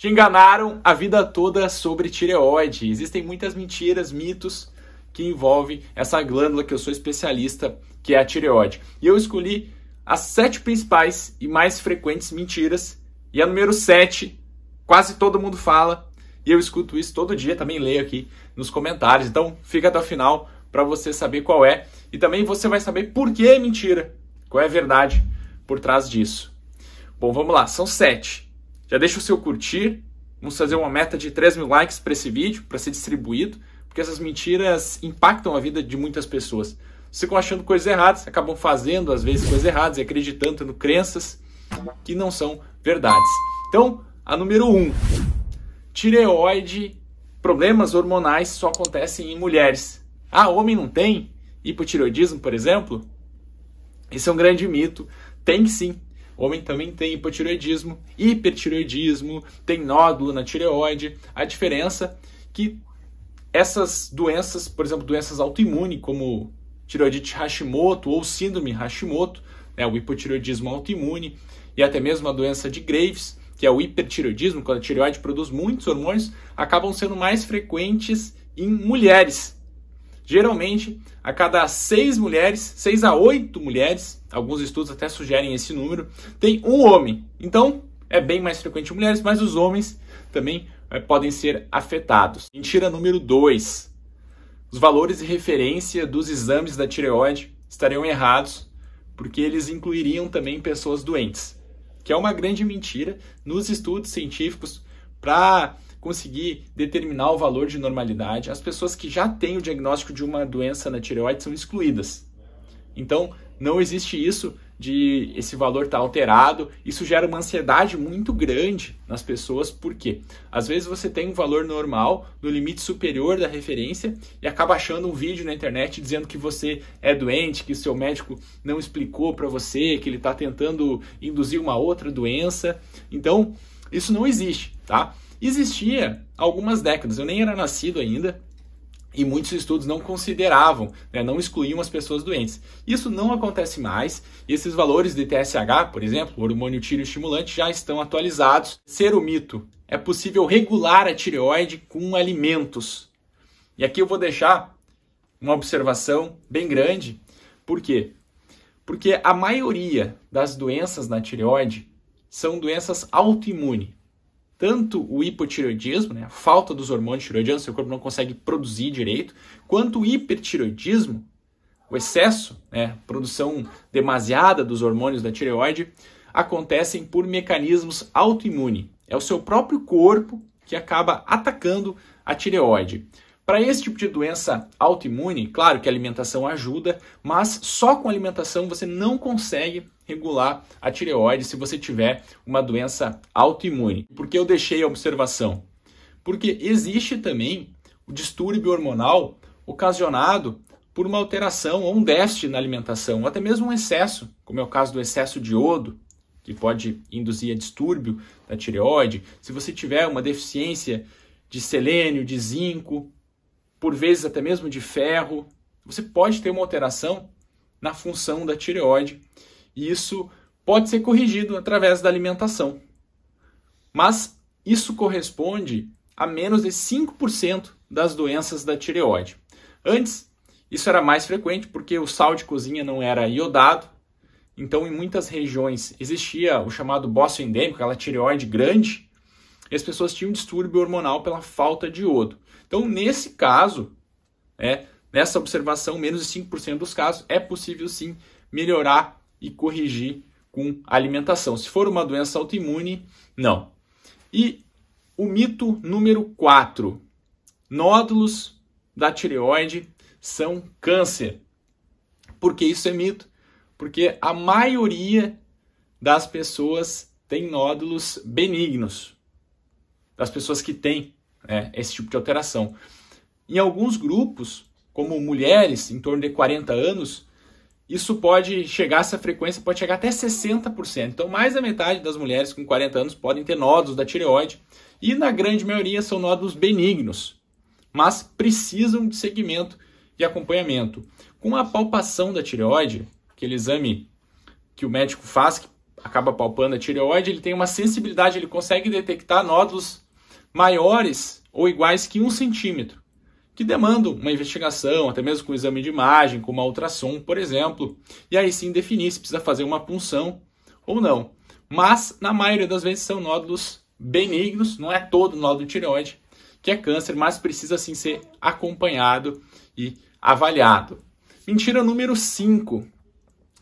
Te enganaram a vida toda sobre tireoide. Existem muitas mentiras, mitos que envolvem essa glândula que eu sou especialista, que é a tireoide. E eu escolhi as sete principais e mais frequentes mentiras. E a número sete, quase todo mundo fala, e eu escuto isso todo dia, também leio aqui nos comentários. Então fica até o final para você saber qual é. E também você vai saber por que é mentira, qual é a verdade por trás disso. Bom, vamos lá, são sete. Já deixa o seu curtir. Vamos fazer uma meta de 3 mil likes para esse vídeo, para ser distribuído, porque essas mentiras impactam a vida de muitas pessoas. Vocês ficam achando coisas erradas, acabam fazendo às vezes coisas erradas e acreditando, em crenças que não são verdades. Então, a número 1. Um, tireoide, problemas hormonais só acontecem em mulheres. Ah, homem não tem? Hipotireoidismo, por exemplo? Esse é um grande mito. Tem sim homem também tem hipotireoidismo, hipertireoidismo, tem nódulo na tireoide. A diferença que essas doenças, por exemplo, doenças autoimunes, como tireoidite Hashimoto ou síndrome Hashimoto, né, o hipotireoidismo autoimune, e até mesmo a doença de Graves, que é o hipertireoidismo, quando a tireoide produz muitos hormônios, acabam sendo mais frequentes em mulheres, Geralmente, a cada seis mulheres, seis a oito mulheres, alguns estudos até sugerem esse número, tem um homem. Então, é bem mais frequente mulheres, mas os homens também é, podem ser afetados. Mentira número dois: Os valores de referência dos exames da tireoide estariam errados, porque eles incluiriam também pessoas doentes, que é uma grande mentira nos estudos científicos para conseguir determinar o valor de normalidade, as pessoas que já têm o diagnóstico de uma doença na tireoide são excluídas. Então, não existe isso de esse valor estar tá alterado. Isso gera uma ansiedade muito grande nas pessoas, porque às vezes você tem um valor normal no limite superior da referência e acaba achando um vídeo na internet dizendo que você é doente, que seu médico não explicou para você, que ele está tentando induzir uma outra doença. Então, isso não existe, tá? existia há algumas décadas. Eu nem era nascido ainda e muitos estudos não consideravam, né, não excluíam as pessoas doentes. Isso não acontece mais. Esses valores de TSH, por exemplo, hormônio tireoestimulante, já estão atualizados. Ser o mito, é possível regular a tireoide com alimentos. E aqui eu vou deixar uma observação bem grande. Por quê? Porque a maioria das doenças na tireoide são doenças autoimunes tanto o hipotireoidismo, né, a falta dos hormônios tireoidianos, seu corpo não consegue produzir direito, quanto o hipertireoidismo, o excesso, né, produção demasiada dos hormônios da tireoide, acontecem por mecanismos autoimune. É o seu próprio corpo que acaba atacando a tireoide. Para esse tipo de doença autoimune, claro que a alimentação ajuda, mas só com alimentação você não consegue regular a tireoide se você tiver uma doença autoimune. Por que eu deixei a observação? Porque existe também o distúrbio hormonal ocasionado por uma alteração ou um déficit na alimentação, ou até mesmo um excesso, como é o caso do excesso de iodo, que pode induzir a distúrbio da tireoide. Se você tiver uma deficiência de selênio, de zinco, por vezes até mesmo de ferro, você pode ter uma alteração na função da tireoide e isso pode ser corrigido através da alimentação. Mas isso corresponde a menos de 5% das doenças da tireoide. Antes, isso era mais frequente porque o sal de cozinha não era iodado, então em muitas regiões existia o chamado bócio endêmico, aquela tireoide grande, e as pessoas tinham distúrbio hormonal pela falta de iodo. Então, nesse caso, é, nessa observação, menos de 5% dos casos, é possível sim melhorar e corrigir com alimentação. Se for uma doença autoimune, não. E o mito número 4: nódulos da tireoide são câncer. Por que isso é mito? Porque a maioria das pessoas tem nódulos benignos, das pessoas que têm né, esse tipo de alteração. Em alguns grupos, como mulheres em torno de 40 anos, isso pode chegar, essa frequência pode chegar até 60%. Então, mais da metade das mulheres com 40 anos podem ter nódulos da tireoide e, na grande maioria, são nódulos benignos, mas precisam de segmento e acompanhamento. Com a palpação da tireoide, aquele exame que o médico faz, que acaba palpando a tireoide, ele tem uma sensibilidade, ele consegue detectar nódulos maiores ou iguais que um centímetro que demandam uma investigação, até mesmo com um exame de imagem, como uma ultrassom, por exemplo, e aí sim definir se precisa fazer uma punção ou não. Mas, na maioria das vezes, são nódulos benignos, não é todo nódulo tireoide, que é câncer, mas precisa sim ser acompanhado e avaliado. Mentira número 5.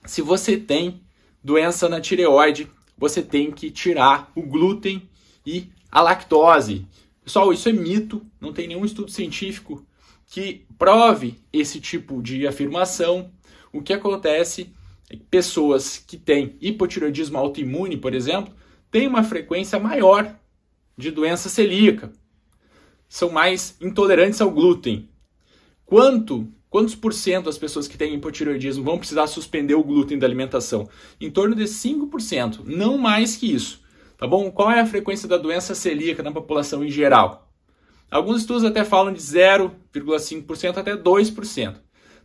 Se você tem doença na tireoide, você tem que tirar o glúten e a lactose. Pessoal, isso é mito, não tem nenhum estudo científico que prove esse tipo de afirmação. O que acontece é que pessoas que têm hipotiroidismo autoimune, por exemplo, têm uma frequência maior de doença celíaca. São mais intolerantes ao glúten. Quanto, quantos por cento das pessoas que têm hipotiroidismo vão precisar suspender o glúten da alimentação? Em torno de 5%, não mais que isso. Tá bom? Qual é a frequência da doença celíaca na população em geral? Alguns estudos até falam de 0,5% até 2%.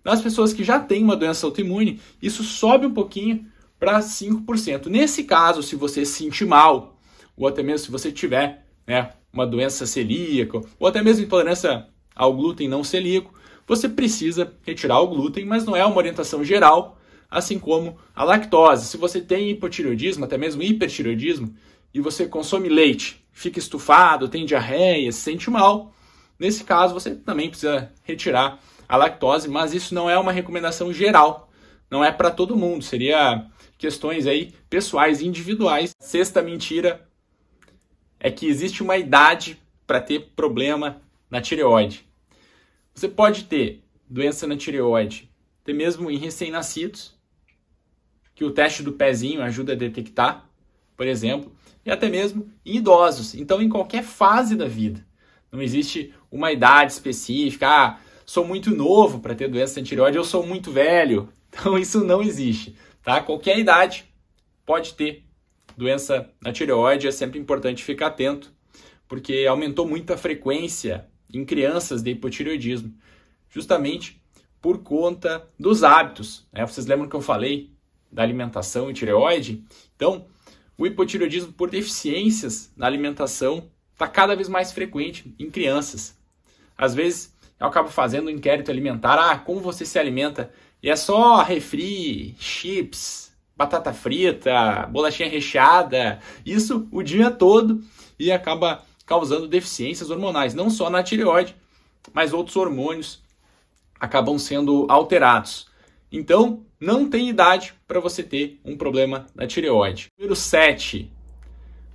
Nas pessoas que já têm uma doença autoimune, isso sobe um pouquinho para 5%. Nesse caso, se você se sentir mal, ou até mesmo se você tiver né, uma doença celíaca, ou até mesmo intolerância ao glúten não celíaco, você precisa retirar o glúten, mas não é uma orientação geral, assim como a lactose. Se você tem hipotireoidismo, até mesmo hipertireoidismo, e você consome leite, fica estufado, tem diarreia, se sente mal, nesse caso você também precisa retirar a lactose, mas isso não é uma recomendação geral, não é para todo mundo, seria questões aí pessoais, individuais. Sexta mentira é que existe uma idade para ter problema na tireoide. Você pode ter doença na tireoide, até mesmo em recém-nascidos, que o teste do pezinho ajuda a detectar, por exemplo, e até mesmo em idosos. Então, em qualquer fase da vida. Não existe uma idade específica. Ah, sou muito novo para ter doença antireoide, eu sou muito velho. Então, isso não existe. Tá? Qualquer idade pode ter doença na tireoide. É sempre importante ficar atento, porque aumentou muito a frequência em crianças de hipotireoidismo, justamente por conta dos hábitos. Né? Vocês lembram que eu falei da alimentação e tireoide? Então, o hipotireoidismo por deficiências na alimentação está cada vez mais frequente em crianças. Às vezes eu acabo fazendo um inquérito alimentar, ah, como você se alimenta? E é só refri, chips, batata frita, bolachinha recheada, isso o dia todo e acaba causando deficiências hormonais, não só na tireoide, mas outros hormônios acabam sendo alterados. Então, não tem idade para você ter um problema na tireoide. Número 7.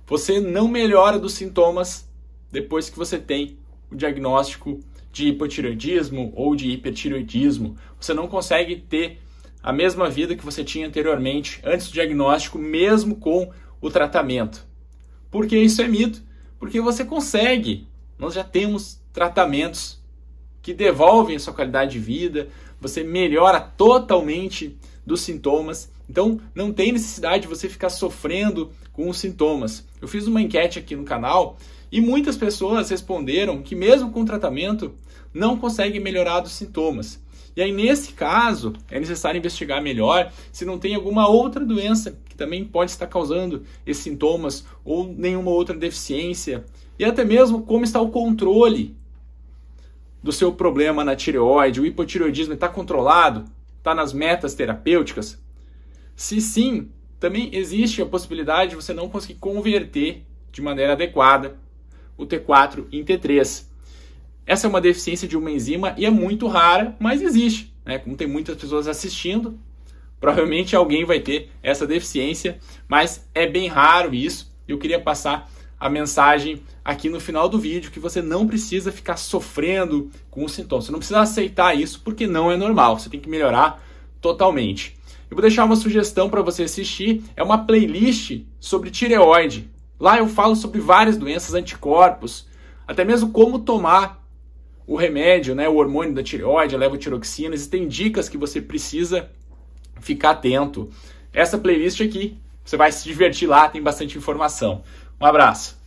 Você não melhora dos sintomas depois que você tem o diagnóstico de hipotireoidismo ou de hipertireoidismo. Você não consegue ter a mesma vida que você tinha anteriormente antes do diagnóstico, mesmo com o tratamento. Por que isso é mito? Porque você consegue. Nós já temos tratamentos que devolvem a sua qualidade de vida, você melhora totalmente dos sintomas. Então, não tem necessidade de você ficar sofrendo com os sintomas. Eu fiz uma enquete aqui no canal e muitas pessoas responderam que, mesmo com tratamento, não conseguem melhorar dos sintomas. E aí, nesse caso, é necessário investigar melhor se não tem alguma outra doença que também pode estar causando esses sintomas ou nenhuma outra deficiência. E até mesmo como está o controle do seu problema na tireoide, o hipotireoidismo está controlado, está nas metas terapêuticas? Se sim, também existe a possibilidade de você não conseguir converter de maneira adequada o T4 em T3. Essa é uma deficiência de uma enzima e é muito rara, mas existe. Né? Como tem muitas pessoas assistindo, provavelmente alguém vai ter essa deficiência, mas é bem raro isso. Eu queria passar a mensagem aqui no final do vídeo que você não precisa ficar sofrendo com os sintomas. Você não precisa aceitar isso porque não é normal. Você tem que melhorar totalmente. Eu vou deixar uma sugestão para você assistir, é uma playlist sobre tireoide. Lá eu falo sobre várias doenças, anticorpos, até mesmo como tomar o remédio, né, o hormônio da tireoide, a levotiroxina, existem dicas que você precisa ficar atento. Essa playlist aqui, você vai se divertir lá, tem bastante informação. Um abraço.